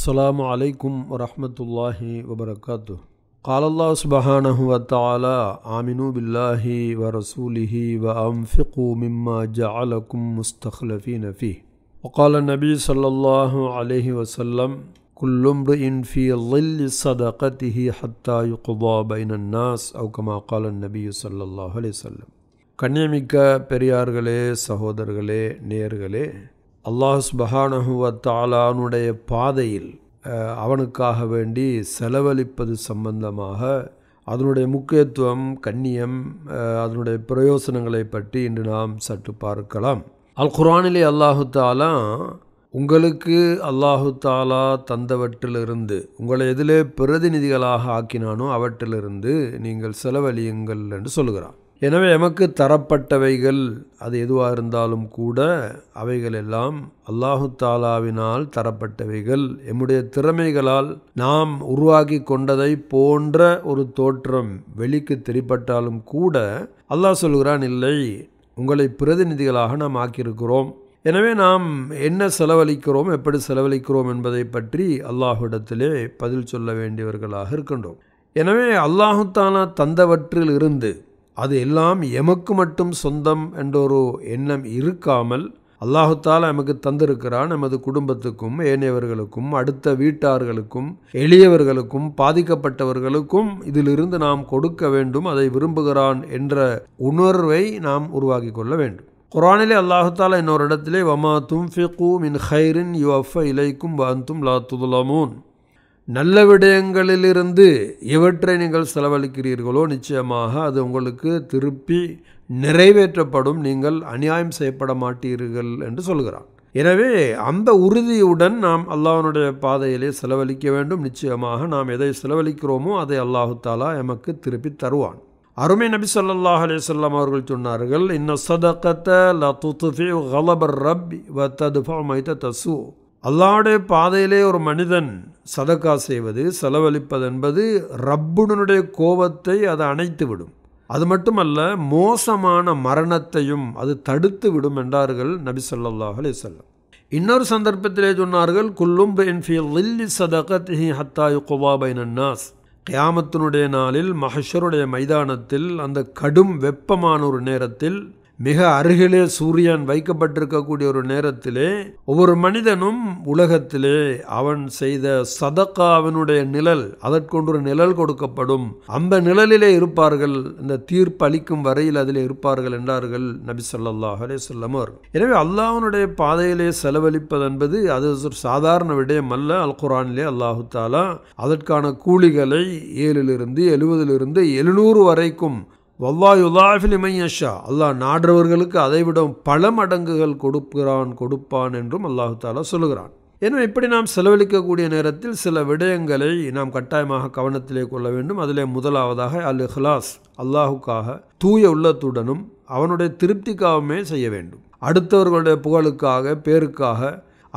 السلام عليكم ورحمة الله وبركاته قال الله سبحانه وتعالى آمنوا بالله ورسوله وأنفقوا مما جعلكم مستخلفين فيه وقال النبي صلى الله عليه وسلم كل امرئ في ظل صدقته حتى يقضى بين الناس أو كما قال النبي صلى الله عليه وسلم கண்ணியமிக்க பெரியார்களே சகோதரர்களே நேர்களே அல்லாஹ் சுபஹானஹுவத்தாலானுடைய பாதையில் அவனுக்காக வேண்டி செலவழிப்பது சம்பந்தமாக அதனுடைய முக்கியத்துவம் கண்ணியம் அதனுடைய பிரயோசனங்களை பற்றி இன்று நாம் சற்று பார்க்கலாம் அல் குரானிலே அல்லாஹு தாலா உங்களுக்கு அல்லாஹு தாலா தந்தவற்றிலிருந்து உங்களை எதிலே பிரதிநிதிகளாக ஆக்கினானோ அவற்றிலிருந்து நீங்கள் செலவழியுங்கள் என்று சொல்கிறார் எனவே எமக்கு தரப்பட்டவைகள் அது எதுவாக இருந்தாலும் கூட அவைகள் எல்லாம் அல்லாஹு தாலாவினால் தரப்பட்டவைகள் எம்முடைய திறமைகளால் நாம் உருவாக்கி கொண்டதை போன்ற ஒரு தோற்றம் வெளிக்கு தெரிப்பட்டாலும் கூட அல்லாஹ் சொல்கிறான் இல்லை உங்களை பிரதிநிதிகளாக நாம் ஆக்கியிருக்கிறோம் எனவே நாம் என்ன செலவழிக்கிறோம் எப்படி செலவழிக்கிறோம் என்பதை பற்றி அல்லாஹுடத்திலே பதில் சொல்ல வேண்டியவர்களாக இருக்கின்றோம் எனவே அல்லாஹு தாலா தந்தவற்றில் இருந்து அது எல்லாம் எமக்கு மட்டும் சொந்தம் என்ற ஒரு எண்ணம் இருக்காமல் அல்லாஹுத்தால் நமக்கு தந்திருக்கிறான் நமது குடும்பத்துக்கும் ஏனையவர்களுக்கும் அடுத்த வீட்டார்களுக்கும் எளியவர்களுக்கும் பாதிக்கப்பட்டவர்களுக்கும் இதிலிருந்து நாம் கொடுக்க வேண்டும் அதை விரும்புகிறான் என்ற உணர்வை நாம் உருவாக்கி கொள்ள வேண்டும் குரானிலே அல்லாஹுத்தாலா இன்னொரு இடத்திலே வமா தும் ஃபிகூ மின் ஹைரின் யூ அஃப இலைக்கும் வந்தும் லா துதுலமூன் நல்ல விடயங்களிலிருந்து எவற்றை நீங்கள் செலவழிக்கிறீர்களோ நிச்சயமாக அது உங்களுக்கு திருப்பி நிறைவேற்றப்படும் நீங்கள் அநியாயம் செய்யப்பட மாட்டீர்கள் என்று சொல்கிறான் எனவே அந்த உறுதியுடன் நாம் அல்லாஹனுடைய பாதையிலே செலவழிக்க வேண்டும் நிச்சயமாக நாம் எதை செலவழிக்கிறோமோ அதை அல்லாஹு தாலா எமக்கு திருப்பி தருவான் அருமை நபி சொல்லாஹ் அலிசல்லாம் அவர்கள் சொன்னார்கள் இன்ன சதக்கத்தை லத்துஃபி கலபர் ரப் வத்ததுஃபா மைத்த தசு அல்லாவுடைய பாதையிலே ஒரு மனிதன் சதக்கா செய்வது செலவழிப்பது என்பது ரப்புடனுடைய கோபத்தை அது அணைத்து விடும் அது மட்டுமல்ல மோசமான மரணத்தையும் அது தடுத்து விடும் என்றார்கள் நபி சொல்லாஹ் அலிசல்லம் இன்னொரு சந்தர்ப்பத்திலே சொன்னார்கள் குல்லும் நாஸ் கியாமத்தினுடைய நாளில் மகஷருடைய மைதானத்தில் அந்த கடும் வெப்பமான ஒரு நேரத்தில் மிக அருகிலே சூரியன் வைக்கப்பட்டிருக்கக்கூடிய ஒரு நேரத்திலே ஒவ்வொரு மனிதனும் உலகத்திலே அவன் செய்த சதக்காவினுடைய நிழல் அதற்கொன்று நிழல் கொடுக்கப்படும் அந்த நிழலிலே இருப்பார்கள் இந்த தீர்ப்பு அளிக்கும் வரையில் அதில் இருப்பார்கள் என்றார்கள் நபி சொல்லாஹ் அலே சொல்லமர் எனவே அல்லாஹனுடைய பாதையிலே செலவழிப்பது என்பது அது ஒரு சாதாரண விடயம் அல்ல அல் குரானிலே அல்லாஹு தாலா அதற்கான கூலிகளை ஏழிலிருந்து எழுபதிலிருந்து எழுநூறு வரைக்கும் வல்லா அல்லாஹ் நாடுறவர்களுக்கு அதைவிடம் பல மடங்குகள் கொடுக்கிறான் கொடுப்பான் என்றும் அல்லாஹு தாலா சொல்லுகிறான் எனவே இப்படி நாம் செலவழிக்கக்கூடிய நேரத்தில் சில விடயங்களை நாம் கட்டாயமாக கவனத்திலே கொள்ள வேண்டும் அதிலே முதலாவதாக அல் ஹலாஸ் அல்லாஹுக்காக தூய உள்ளத்துடனும் அவனுடைய திருப்திக்காகவுமே செய்ய வேண்டும் அடுத்தவர்களுடைய புகழுக்காக பேருக்காக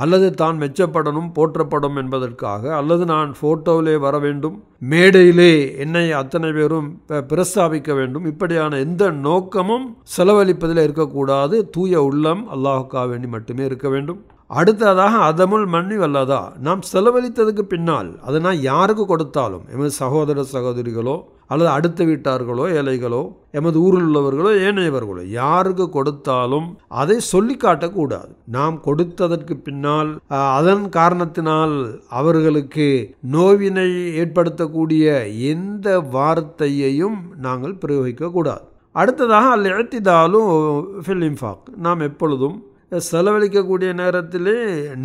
அல்லது தான் மெச்சப்படணும் போற்றப்படும் என்பதற்காக அல்லது நான் ஃபோட்டோவிலே வர வேண்டும் மேடையிலே என்னை அத்தனை பேரும் பிரஸ்தாபிக்க வேண்டும் இப்படியான எந்த நோக்கமும் செலவழிப்பதில் இருக்கக்கூடாது தூய உள்ளம் அல்லாஹுக்கா வேண்டி மட்டுமே இருக்க வேண்டும் அடுத்ததாக அதமுள் மன்னி வல்லதா நாம் செலவழித்ததுக்கு பின்னால் அதை நான் யாருக்கு கொடுத்தாலும் எமது சகோதர சகோதரிகளோ அல்லது அடுத்த வீட்டார்களோ ஏழைகளோ எமது ஊரில் உள்ளவர்களோ ஏனையவர்களோ யாருக்கு கொடுத்தாலும் அதை சொல்லி காட்டக்கூடாது நாம் கொடுத்ததற்கு பின்னால் அதன் காரணத்தினால் அவர்களுக்கு நோவினை ஏற்படுத்தக்கூடிய எந்த வார்த்தையையும் நாங்கள் பிரயோகிக்கக்கூடாது அடுத்ததாக அல்ல எழுத்திதாலும் ஃபில் நாம் எப்பொழுதும் செலவழிக்கக்கூடிய நேரத்திலே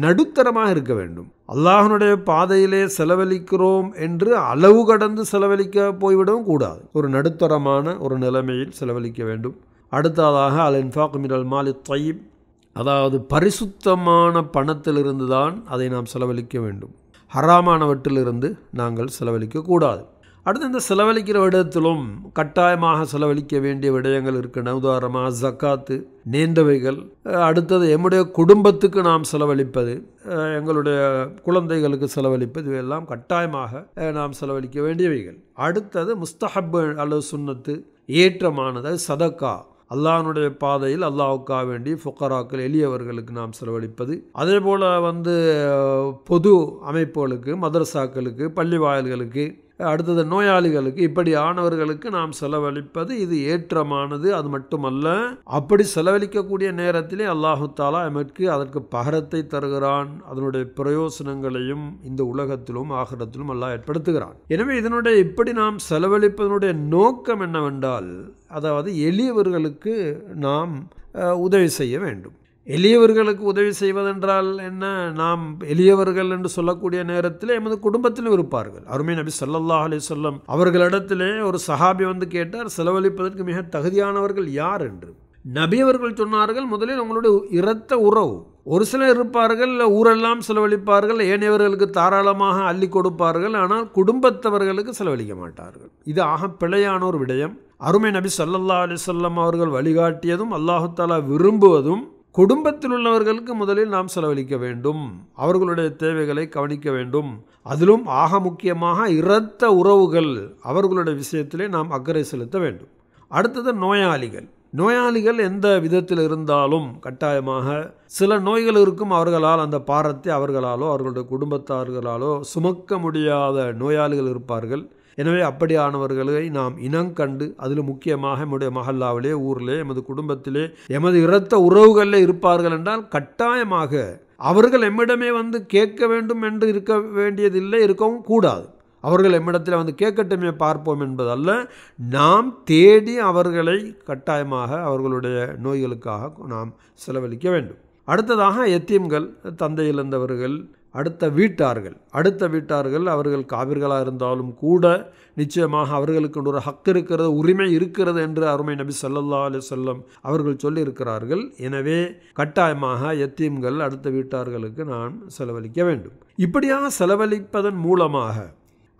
நடுத்தரமாக இருக்க வேண்டும் அல்லாஹனுடைய பாதையிலே செலவழிக்கிறோம் என்று அளவு கடந்து செலவழிக்க போய்விடவும் கூடாது ஒரு நடுத்தரமான ஒரு நிலைமையில் செலவழிக்க வேண்டும் அடுத்ததாக அல் இன்ஃபாக் மிரல் மாலி தயிப் அதாவது பரிசுத்தமான பணத்திலிருந்து தான் அதை நாம் செலவழிக்க வேண்டும் ஹராமானவற்றிலிருந்து நாங்கள் செலவழிக்க கூடாது அடுத்து இந்த செலவழிக்கிற விடயத்திலும் கட்டாயமாக செலவழிக்க வேண்டிய விடயங்கள் இருக்கின்றன உதாரணமாக ஜக்காத்து நீண்டவைகள் அடுத்தது எம்முடைய குடும்பத்துக்கு நாம் செலவழிப்பது எங்களுடைய குழந்தைகளுக்கு செலவழிப்பது எல்லாம் கட்டாயமாக நாம் செலவழிக்க வேண்டியவைகள் அடுத்தது முஸ்தஹப் அல்லது சுண்ணத்து ஏற்றமானது சதக்கா அல்லாஹனுடைய பாதையில் அல்லாவுக்கா வேண்டி ஃபொக்கராக்கள் எளியவர்களுக்கு நாம் செலவழிப்பது அதே போல் வந்து பொது அமைப்புகளுக்கு மதரசாக்களுக்கு பள்ளி வாயில்களுக்கு அடுத்தது நோயாளிகளுக்கு இப்படி ஆனவர்களுக்கு நாம் செலவழிப்பது இது ஏற்றமானது அது மட்டுமல்ல அப்படி செலவழிக்கக்கூடிய நேரத்திலே அல்லாஹு தாலா எமக்கு அதற்கு பகரத்தை தருகிறான் அதனுடைய பிரயோசனங்களையும் இந்த உலகத்திலும் ஆகரத்திலும் அல்லாஹ் ஏற்படுத்துகிறான் எனவே இதனுடைய இப்படி நாம் செலவழிப்பதனுடைய நோக்கம் என்னவென்றால் அதாவது எளியவர்களுக்கு நாம் உதவி செய்ய வேண்டும் எளியவர்களுக்கு உதவி செய்வதென்றால் என்ன நாம் எளியவர்கள் என்று சொல்லக்கூடிய நேரத்தில் எமது குடும்பத்திலும் இருப்பார்கள் அருமை நபி சொல்லல்லா அலி சொல்லம் அவர்களிடத்திலே ஒரு சஹாபி வந்து கேட்டார் செலவழிப்பதற்கு மிக தகுதியானவர்கள் யார் என்று நபி அவர்கள் சொன்னார்கள் முதலில் உங்களுடைய இரத்த உறவு ஒரு சிலர் இருப்பார்கள் ஊரெல்லாம் செலவழிப்பார்கள் ஏனையவர்களுக்கு தாராளமாக அள்ளி கொடுப்பார்கள் ஆனால் குடும்பத்தவர்களுக்கு செலவழிக்க மாட்டார்கள் இது ஆக பிழையான ஒரு விடயம் அருமை நபி அலி சொல்லம் அவர்கள் வழிகாட்டியதும் அல்லாஹு தாலா விரும்புவதும் குடும்பத்தில் உள்ளவர்களுக்கு முதலில் நாம் செலவழிக்க வேண்டும் அவர்களுடைய தேவைகளை கவனிக்க வேண்டும் அதிலும் ஆக முக்கியமாக இரத்த உறவுகள் அவர்களுடைய விஷயத்திலே நாம் அக்கறை செலுத்த வேண்டும் அடுத்தது நோயாளிகள் நோயாளிகள் எந்த விதத்தில் இருந்தாலும் கட்டாயமாக சில நோய்கள் இருக்கும் அவர்களால் அந்த பாரத்தை அவர்களாலோ அவர்களுடைய குடும்பத்தார்களாலோ சுமக்க முடியாத நோயாளிகள் இருப்பார்கள் எனவே அப்படியானவர்களை நாம் இனங்கண்டு அதில் முக்கியமாக நம்முடைய மஹல்லாவிலே ஊரிலே எமது குடும்பத்திலே எமது இரத்த உறவுகளில் இருப்பார்கள் என்றால் கட்டாயமாக அவர்கள் எம்மிடமே வந்து கேட்க வேண்டும் என்று இருக்க வேண்டியதில்லை இருக்கவும் கூடாது அவர்கள் எம்மிடத்தில் வந்து கேட்கட்டுமே பார்ப்போம் என்பதல்ல நாம் தேடி அவர்களை கட்டாயமாக அவர்களுடைய நோய்களுக்காக நாம் செலவழிக்க வேண்டும் அடுத்ததாக எத்தியம்கள் இருந்தவர்கள் அடுத்த வீட்டார்கள் அடுத்த வீட்டார்கள் அவர்கள் காவிர்களாக இருந்தாலும் கூட நிச்சயமாக அவர்களுக்கு ஒரு ஹக்கு இருக்கிறது உரிமை இருக்கிறது என்று அருமை நபி சல்லல்லா அலி சொல்லம் அவர்கள் சொல்லியிருக்கிறார்கள் எனவே கட்டாயமாக எத்தீம்கள் அடுத்த வீட்டார்களுக்கு நான் செலவழிக்க வேண்டும் இப்படியாக செலவழிப்பதன் மூலமாக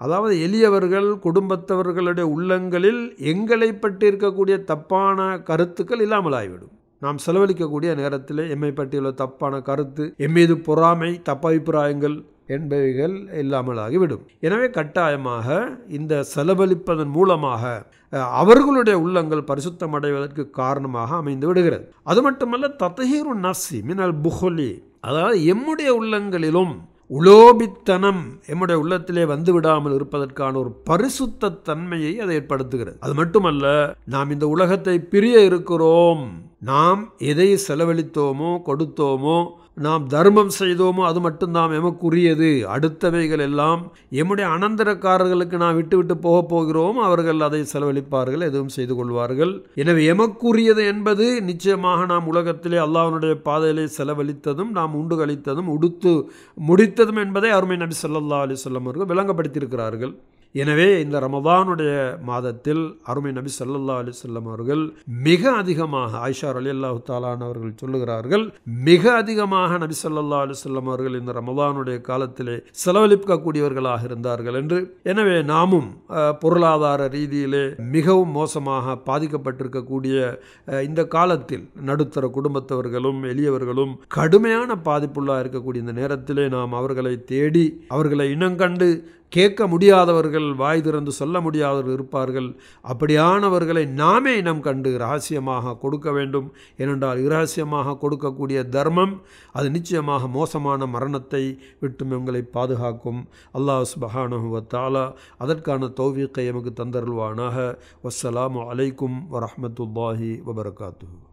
அதாவது எளியவர்கள் குடும்பத்தவர்களுடைய உள்ளங்களில் எங்களை பற்றி இருக்கக்கூடிய தப்பான கருத்துக்கள் இல்லாமல் ஆகிவிடும் நாம் செலவழிக்கக்கூடிய நேரத்தில் எம்மை பற்றியுள்ள தப்பான கருத்து எம்மீது பொறாமை தப்பபிப்பிராயங்கள் என்பவைகள் இல்லாமல் ஆகிவிடும் எனவே கட்டாயமாக இந்த செலவழிப்பதன் மூலமாக அவர்களுடைய உள்ளங்கள் பரிசுத்தம் அடைவதற்கு காரணமாக அமைந்து விடுகிறது அது மட்டுமல்ல தத்தஹீரு நசி மினல் புகொலி அதாவது எம்முடைய உள்ளங்களிலும் உலோபித்தனம் எம்முடைய உள்ளத்திலே வந்து விடாமல் இருப்பதற்கான ஒரு பரிசுத்த தன்மையை அதை ஏற்படுத்துகிறது அது மட்டுமல்ல நாம் இந்த உலகத்தை பிரிய இருக்கிறோம் நாம் எதை செலவழித்தோமோ கொடுத்தோமோ நாம் தர்மம் செய்தோமோ அது மட்டும் நாம் எமக்குரியது அடுத்தவைகள் எல்லாம் எம்முடைய அனந்தரக்காரர்களுக்கு நாம் விட்டுவிட்டு போகப் போகிறோம் அவர்கள் அதை செலவழிப்பார்கள் எதுவும் செய்து கொள்வார்கள் எனவே எமக்குரியது என்பது நிச்சயமாக நாம் உலகத்திலே அல்லாஹனுடைய பாதையிலே செலவழித்ததும் நாம் உண்டு கழித்ததும் உடுத்து முடித்ததும் என்பதை அருமை நபி சொல்லா அலி சொல்லம் அவர்கள் விளங்கப்படுத்தியிருக்கிறார்கள் எனவே இந்த ரமதானுடைய மாதத்தில் அருமை நபி சல்லா அலி சொல்லம் அவர்கள் மிக அதிகமாக ஆயிஷா அலி அல்லாஹு தாலான் அவர்கள் சொல்லுகிறார்கள் மிக அதிகமாக நபி சொல்லா அலி சொல்லம் அவர்கள் இந்த ரமதானுடைய காலத்திலே செலவழிக்கக்கூடியவர்களாக இருந்தார்கள் என்று எனவே நாமும் பொருளாதார ரீதியிலே மிகவும் மோசமாக பாதிக்கப்பட்டிருக்கக்கூடிய இந்த காலத்தில் நடுத்தர குடும்பத்தவர்களும் எளியவர்களும் கடுமையான பாதிப்புள்ளாக இருக்கக்கூடிய இந்த நேரத்திலே நாம் அவர்களை தேடி அவர்களை இனங்கண்டு கேட்க முடியாதவர்கள் வாய் திறந்து சொல்ல முடியாதவர்கள் இருப்பார்கள் அப்படியானவர்களை நாமே இனம் கண்டு ரகசியமாக கொடுக்க வேண்டும் ஏனென்றால் இரகசியமாக கொடுக்கக்கூடிய தர்மம் அது நிச்சயமாக மோசமான மரணத்தை விட்டும் எங்களை பாதுகாக்கும் அல்லாஹ் சுபஹானுவத்தாலா அதற்கான தௌவிக்கை எமக்கு தந்தருள்வானாக வசலாம் அலைக்கும் வரமத்துல்லாஹி வபர்காத்து